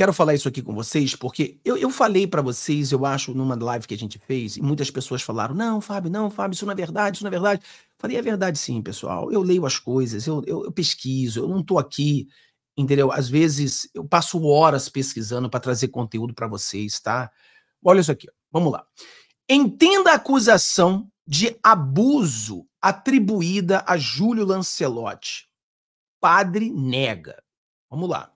Quero falar isso aqui com vocês porque eu, eu falei para vocês, eu acho, numa live que a gente fez, e muitas pessoas falaram: não, Fábio, não, Fábio, isso não é verdade, isso não é verdade. Falei: é verdade sim, pessoal. Eu leio as coisas, eu, eu, eu pesquiso, eu não estou aqui, entendeu? Às vezes eu passo horas pesquisando para trazer conteúdo para vocês, tá? Olha isso aqui, vamos lá. Entenda a acusação de abuso atribuída a Júlio Lancelotti. Padre nega. Vamos lá.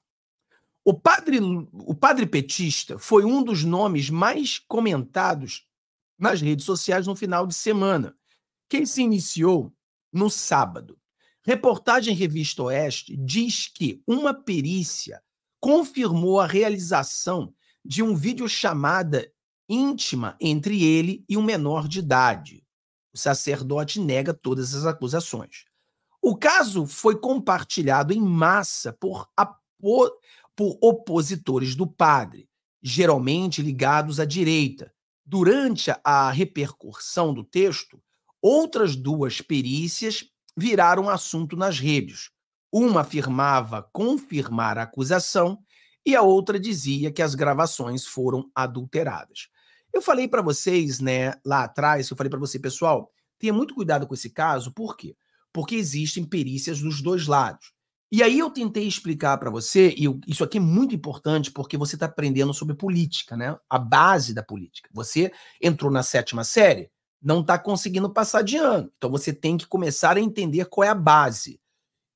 O padre, o padre petista foi um dos nomes mais comentados nas redes sociais no final de semana, quem se iniciou no sábado. Reportagem Revista Oeste diz que uma perícia confirmou a realização de um vídeo chamada íntima entre ele e um menor de idade. O sacerdote nega todas as acusações. O caso foi compartilhado em massa por apoio por opositores do padre, geralmente ligados à direita. Durante a repercussão do texto, outras duas perícias viraram assunto nas redes. Uma afirmava confirmar a acusação e a outra dizia que as gravações foram adulteradas. Eu falei para vocês, né, lá atrás, eu falei para você, pessoal, tenha muito cuidado com esse caso, por quê? Porque existem perícias dos dois lados. E aí eu tentei explicar para você, e isso aqui é muito importante porque você está aprendendo sobre política, né? A base da política. Você entrou na sétima série, não está conseguindo passar de ano. Então você tem que começar a entender qual é a base.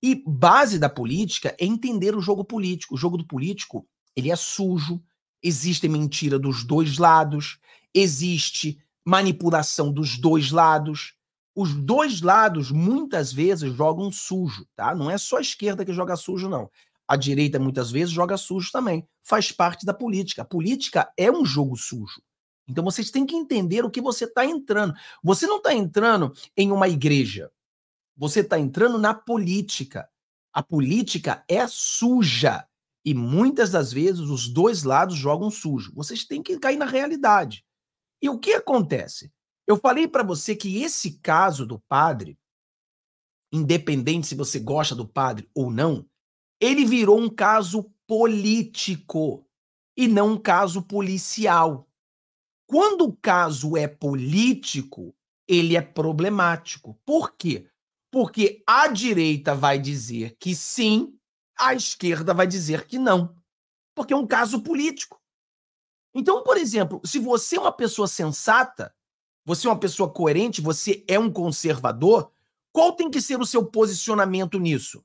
E base da política é entender o jogo político. O jogo do político, ele é sujo, existe mentira dos dois lados, existe manipulação dos dois lados, os dois lados muitas vezes jogam sujo, tá? Não é só a esquerda que joga sujo, não. A direita muitas vezes joga sujo também. Faz parte da política. A política é um jogo sujo. Então vocês têm que entender o que você está entrando. Você não está entrando em uma igreja. Você está entrando na política. A política é suja. E muitas das vezes os dois lados jogam sujo. Vocês têm que cair na realidade. E o que acontece? Eu falei para você que esse caso do padre, independente se você gosta do padre ou não, ele virou um caso político e não um caso policial. Quando o caso é político, ele é problemático. Por quê? Porque a direita vai dizer que sim, a esquerda vai dizer que não. Porque é um caso político. Então, por exemplo, se você é uma pessoa sensata, você é uma pessoa coerente? Você é um conservador? Qual tem que ser o seu posicionamento nisso?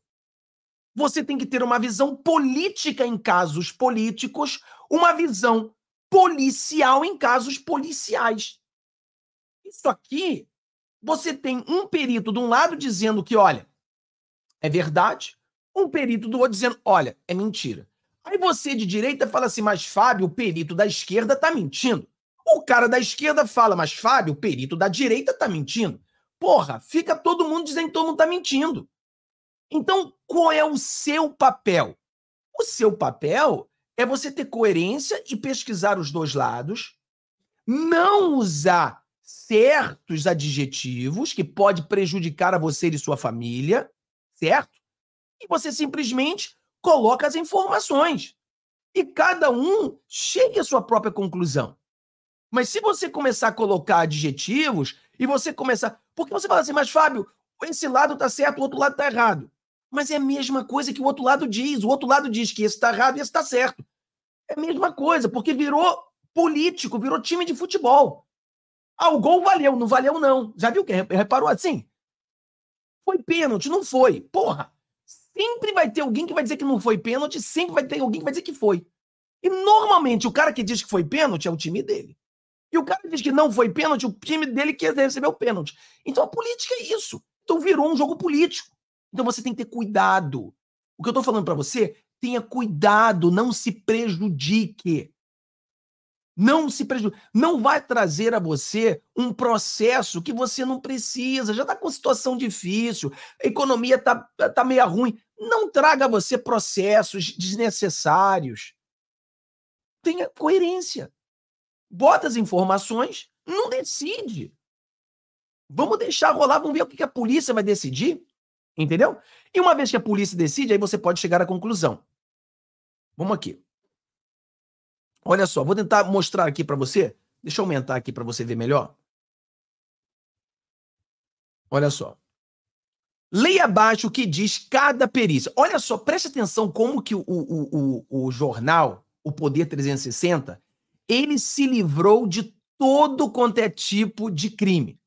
Você tem que ter uma visão política em casos políticos, uma visão policial em casos policiais. Isso aqui, você tem um perito de um lado dizendo que, olha, é verdade, um perito do outro dizendo, olha, é mentira. Aí você de direita fala assim, mas Fábio, o perito da esquerda está mentindo. O cara da esquerda fala, mas Fábio, o perito da direita tá mentindo. Porra, fica todo mundo dizendo que todo mundo tá mentindo. Então, qual é o seu papel? O seu papel é você ter coerência e pesquisar os dois lados, não usar certos adjetivos que pode prejudicar a você e sua família, certo? E você simplesmente coloca as informações. E cada um chega à sua própria conclusão. Mas se você começar a colocar adjetivos e você começar. Porque você fala assim, mas Fábio, esse lado tá certo, o outro lado tá errado. Mas é a mesma coisa que o outro lado diz. O outro lado diz que esse tá errado e esse tá certo. É a mesma coisa, porque virou político, virou time de futebol. Ah, o gol valeu, não valeu não. Já viu quem reparou assim? Foi pênalti, não foi. Porra, sempre vai ter alguém que vai dizer que não foi pênalti, sempre vai ter alguém que vai dizer que foi. E normalmente o cara que diz que foi pênalti é o time dele. E o cara diz que não foi pênalti, o time dele que recebeu pênalti. Então a política é isso. Então virou um jogo político. Então você tem que ter cuidado. O que eu estou falando para você, tenha cuidado, não se prejudique. Não se prejudique. Não vai trazer a você um processo que você não precisa. Já está com situação difícil, a economia está tá meia ruim. Não traga a você processos desnecessários. Tenha coerência bota as informações, não decide. Vamos deixar rolar, vamos ver o que a polícia vai decidir, entendeu? E uma vez que a polícia decide, aí você pode chegar à conclusão. Vamos aqui. Olha só, vou tentar mostrar aqui para você. Deixa eu aumentar aqui para você ver melhor. Olha só. Leia abaixo o que diz cada perícia. Olha só, preste atenção como que o, o, o, o jornal, o Poder 360, ele se livrou de todo quanto é tipo de crime.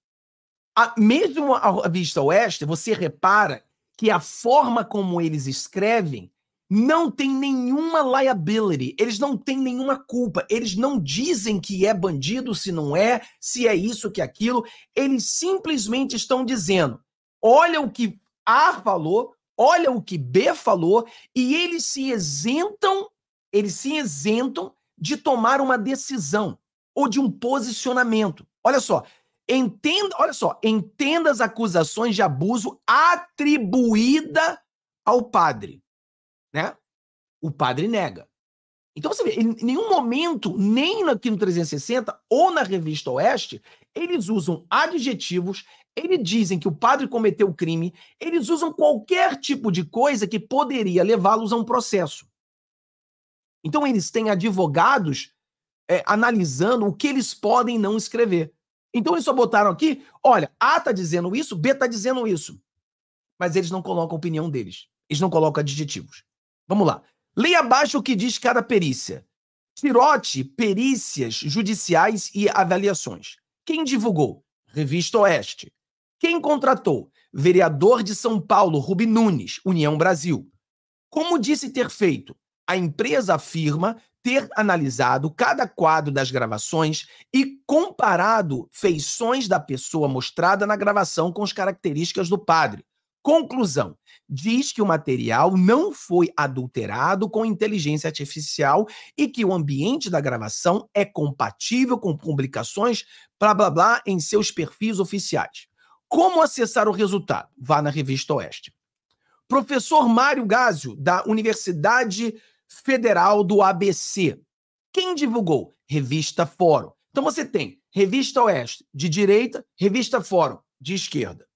A, mesmo a vista Oeste, você repara que a forma como eles escrevem não tem nenhuma liability, eles não têm nenhuma culpa, eles não dizem que é bandido, se não é, se é isso, que é aquilo, eles simplesmente estão dizendo: olha o que A falou, olha o que B falou, e eles se isentam, eles se isentam de tomar uma decisão ou de um posicionamento. Olha só, entenda, olha só, entenda as acusações de abuso atribuída ao padre, né? O padre nega. Então você vê, em nenhum momento, nem aqui no 360 ou na revista Oeste, eles usam adjetivos, eles dizem que o padre cometeu o crime, eles usam qualquer tipo de coisa que poderia levá-los a um processo. Então eles têm advogados é, analisando o que eles podem não escrever. Então eles só botaram aqui, olha, A está dizendo isso, B está dizendo isso. Mas eles não colocam a opinião deles. Eles não colocam adjetivos. Vamos lá. Leia abaixo o que diz cada perícia. Tirote, perícias judiciais e avaliações. Quem divulgou? Revista Oeste. Quem contratou? Vereador de São Paulo, Rubem Nunes, União Brasil. Como disse ter feito? a empresa afirma ter analisado cada quadro das gravações e comparado feições da pessoa mostrada na gravação com as características do padre. Conclusão: diz que o material não foi adulterado com inteligência artificial e que o ambiente da gravação é compatível com publicações blá blá blá em seus perfis oficiais. Como acessar o resultado? Vá na revista Oeste. Professor Mário Gásio, da Universidade Federal do ABC. Quem divulgou? Revista Fórum. Então você tem Revista Oeste de direita, Revista Fórum de esquerda.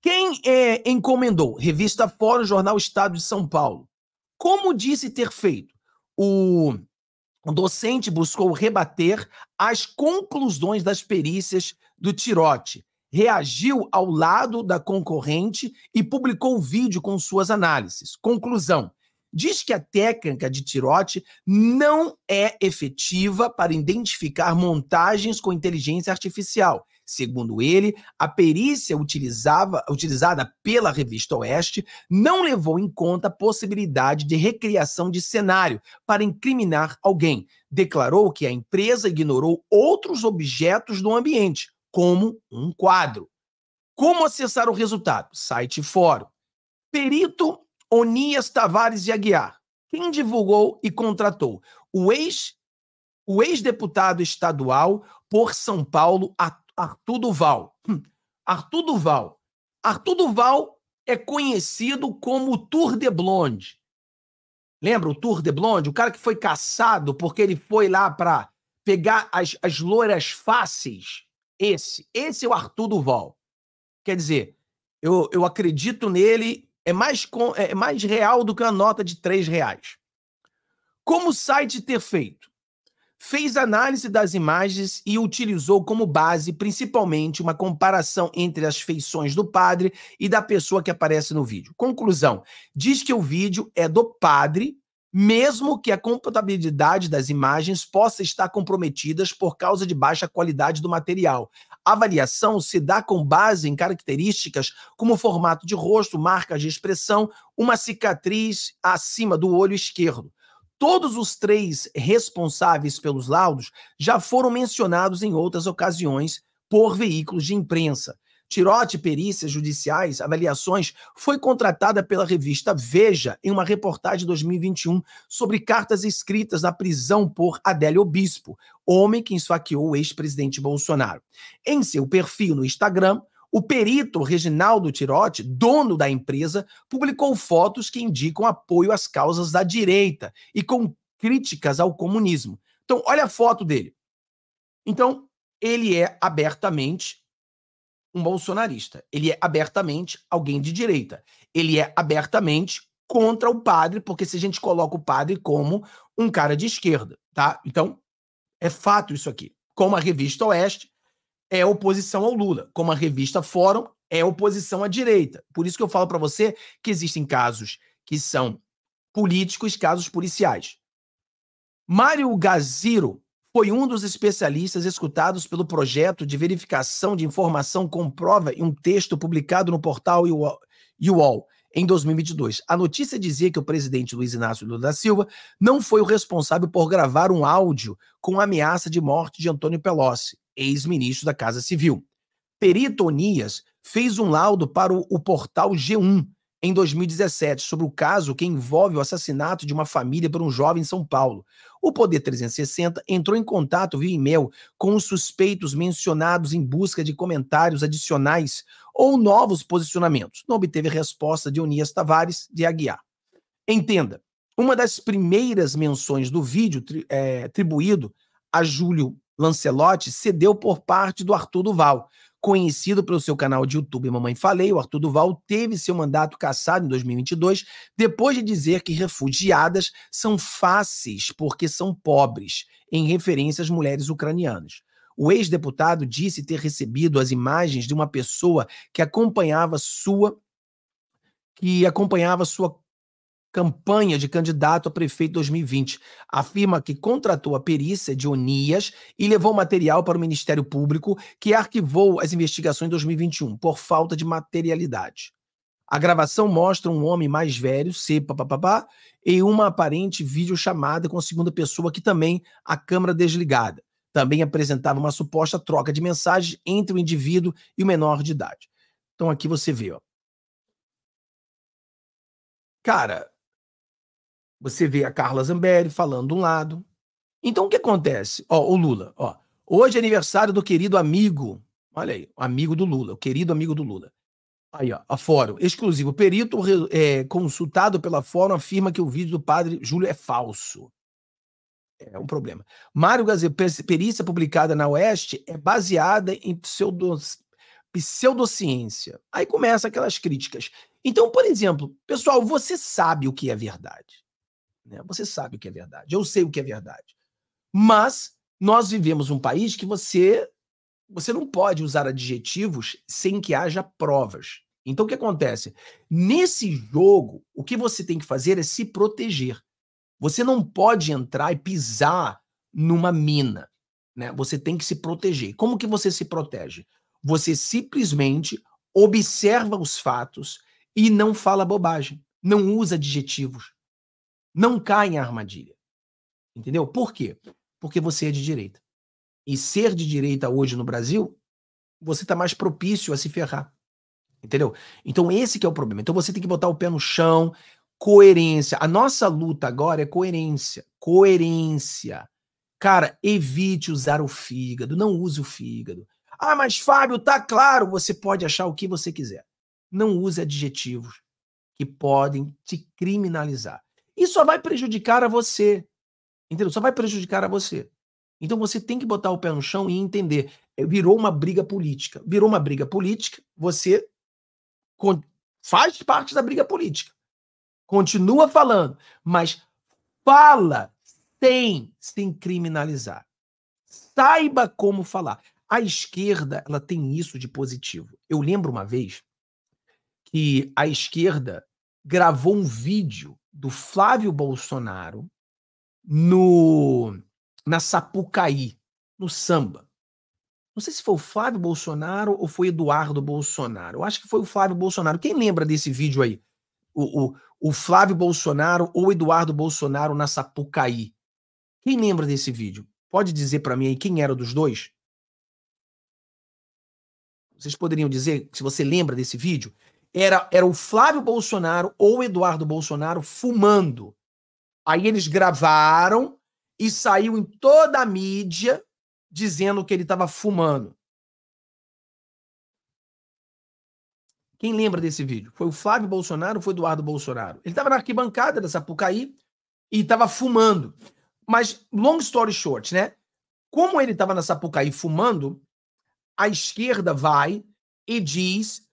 Quem é, encomendou? Revista Fórum, Jornal Estado de São Paulo. Como disse ter feito, o docente buscou rebater as conclusões das perícias do Tirote, reagiu ao lado da concorrente e publicou o vídeo com suas análises. Conclusão: diz que a técnica de Tirote não é efetiva para identificar montagens com inteligência artificial. Segundo ele, a perícia utilizada pela revista Oeste não levou em conta a possibilidade de recriação de cenário para incriminar alguém. Declarou que a empresa ignorou outros objetos do ambiente, como um quadro. Como acessar o resultado? Site fórum. Perito Onias Tavares de Aguiar. Quem divulgou e contratou? O ex o ex-deputado estadual por São Paulo, Arthur Duval. Hum, Arthur Duval. Arthur Duval é conhecido como Tour de Blonde. Lembra o Tour de Blonde? O cara que foi caçado porque ele foi lá para pegar as, as loiras fáceis. Esse. Esse é o Arthur Duval. Quer dizer, eu, eu acredito nele é mais, com, é, é mais real do que uma nota de 3 reais. Como o site ter feito? Fez análise das imagens e utilizou como base principalmente uma comparação entre as feições do padre e da pessoa que aparece no vídeo. Conclusão: diz que o vídeo é do padre, mesmo que a compatibilidade das imagens possa estar comprometidas por causa de baixa qualidade do material, avaliação se dá com base em características como formato de rosto, marcas de expressão, uma cicatriz acima do olho esquerdo. Todos os três responsáveis pelos laudos já foram mencionados em outras ocasiões por veículos de imprensa. Tirote Perícias Judiciais, Avaliações, foi contratada pela revista Veja em uma reportagem de 2021 sobre cartas escritas na prisão por Adélio Bispo, homem que esfaqueou o ex-presidente Bolsonaro. Em seu perfil no Instagram, o perito Reginaldo Tirote dono da empresa, publicou fotos que indicam apoio às causas da direita e com críticas ao comunismo. Então, olha a foto dele. Então, ele é abertamente um bolsonarista. Ele é abertamente alguém de direita. Ele é abertamente contra o padre, porque se a gente coloca o padre como um cara de esquerda, tá? Então, é fato isso aqui. Como a revista Oeste é oposição ao Lula, como a revista Fórum é oposição à direita. Por isso que eu falo para você que existem casos que são políticos, casos policiais. Mário Gaziro foi um dos especialistas escutados pelo projeto de verificação de informação comprova em um texto publicado no portal UOL em 2022. A notícia dizia que o presidente Luiz Inácio Lula da Silva não foi o responsável por gravar um áudio com a ameaça de morte de Antônio Pelosi, ex-ministro da Casa Civil. Peritonias fez um laudo para o portal G1, em 2017 sobre o caso que envolve o assassinato de uma família por um jovem em São Paulo. O Poder 360 entrou em contato via e-mail com os suspeitos mencionados em busca de comentários adicionais ou novos posicionamentos. Não obteve resposta de Unias Tavares de Aguiar. Entenda, uma das primeiras menções do vídeo tri, é, atribuído a Júlio Lancelotti cedeu por parte do Arthur Duval, conhecido pelo seu canal de YouTube Mamãe Falei, o Arthur Duval teve seu mandato cassado em 2022, depois de dizer que refugiadas são fáceis porque são pobres, em referência às mulheres ucranianas. O ex-deputado disse ter recebido as imagens de uma pessoa que acompanhava sua que acompanhava sua campanha de candidato a prefeito 2020. Afirma que contratou a perícia de Onias e levou material para o Ministério Público, que arquivou as investigações em 2021 por falta de materialidade. A gravação mostra um homem mais velho, sepa papapá, e uma aparente videochamada com a segunda pessoa que também a câmera desligada. Também apresentava uma suposta troca de mensagens entre o indivíduo e o menor de idade. Então aqui você vê, ó. Cara, você vê a Carla Zambelli falando de um lado. Então o que acontece? Ó, o Lula, ó. Hoje é aniversário do querido amigo. Olha aí, amigo do Lula, o querido amigo do Lula. Aí, ó, a fórum. Exclusivo. Perito é, consultado pela fórum afirma que o vídeo do padre Júlio é falso. É um problema. Mário Gazeiro, perícia publicada na Oeste é baseada em pseudo, pseudociência. Aí começa aquelas críticas. Então, por exemplo, pessoal, você sabe o que é verdade. Né? Você sabe o que é verdade. Eu sei o que é verdade. Mas nós vivemos um país que você você não pode usar adjetivos sem que haja provas. Então o que acontece? Nesse jogo, o que você tem que fazer é se proteger. Você não pode entrar e pisar numa mina, né? Você tem que se proteger. Como que você se protege? Você simplesmente observa os fatos e não fala bobagem, não usa adjetivos, não cai em armadilha. Entendeu? Por quê? Porque você é de direita. E ser de direita hoje no Brasil, você está mais propício a se ferrar. Entendeu? Então esse é o problema. Então você tem que botar o pé no chão, coerência. A nossa luta agora é coerência. Coerência. Cara, evite usar o fígado, não use o fígado. Ah, mas Fábio, tá claro, você pode achar o que você quiser. Não use adjetivos que podem te criminalizar. E só vai prejudicar a você. Entendeu? Só vai prejudicar a você. Então você tem que botar o pé no chão e entender. É, virou uma briga política. Virou uma briga política, você faz parte da briga política. Continua falando, mas fala sem se criminalizar. Saiba como falar. A esquerda, ela tem isso de positivo. Eu lembro uma vez que a esquerda gravou um vídeo do Flávio Bolsonaro no na Sapucaí, no samba. Não sei se foi o Flávio Bolsonaro ou foi Eduardo Bolsonaro. Eu acho que foi o Flávio Bolsonaro. Quem lembra desse vídeo aí? O, o, o Flávio Bolsonaro ou Eduardo Bolsonaro na Sapucaí. Quem lembra desse vídeo? Pode dizer para mim aí quem era dos dois? Vocês poderiam dizer se você lembra desse vídeo? era, era o Flávio Bolsonaro ou o Eduardo Bolsonaro fumando. Aí eles gravaram e saiu em toda a mídia dizendo que ele estava fumando. Quem lembra desse vídeo? Foi o Flávio Bolsonaro ou foi o Eduardo Bolsonaro? Ele estava na arquibancada da Sapucaí e estava fumando. Mas, long story short, né? Como ele estava na Sapucaí fumando, a esquerda vai e diz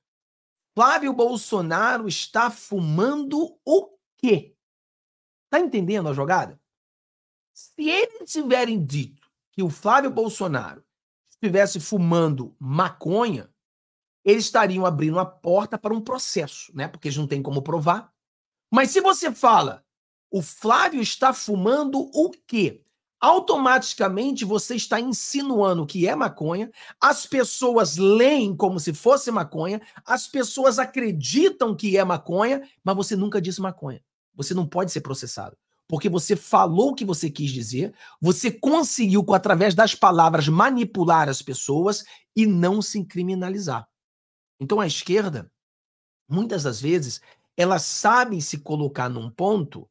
Flávio Bolsonaro está fumando o quê? Tá entendendo a jogada? Se eles tiverem dito que o Flávio Bolsonaro estivesse fumando maconha, eles estariam abrindo a porta para um processo, né? Porque eles não têm como provar. Mas se você fala, o Flávio está fumando o quê? automaticamente você está insinuando que é maconha, as pessoas leem como se fosse maconha, as pessoas acreditam que é maconha, mas você nunca disse maconha. Você não pode ser processado. Porque você falou o que você quis dizer, você conseguiu, através das palavras, manipular as pessoas e não se criminalizar. Então a esquerda, muitas das vezes, ela sabe se colocar num ponto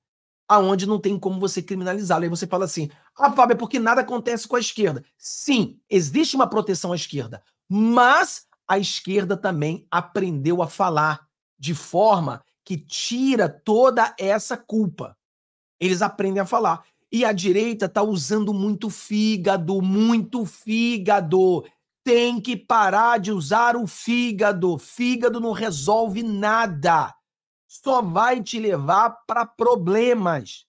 aonde não tem como você criminalizá-lo. Aí você fala assim: ah, Fábio, é porque nada acontece com a esquerda. Sim, existe uma proteção à esquerda, mas a esquerda também aprendeu a falar de forma que tira toda essa culpa. Eles aprendem a falar. E a direita está usando muito fígado, muito fígado. Tem que parar de usar o fígado. Fígado não resolve nada só vai te levar para problemas.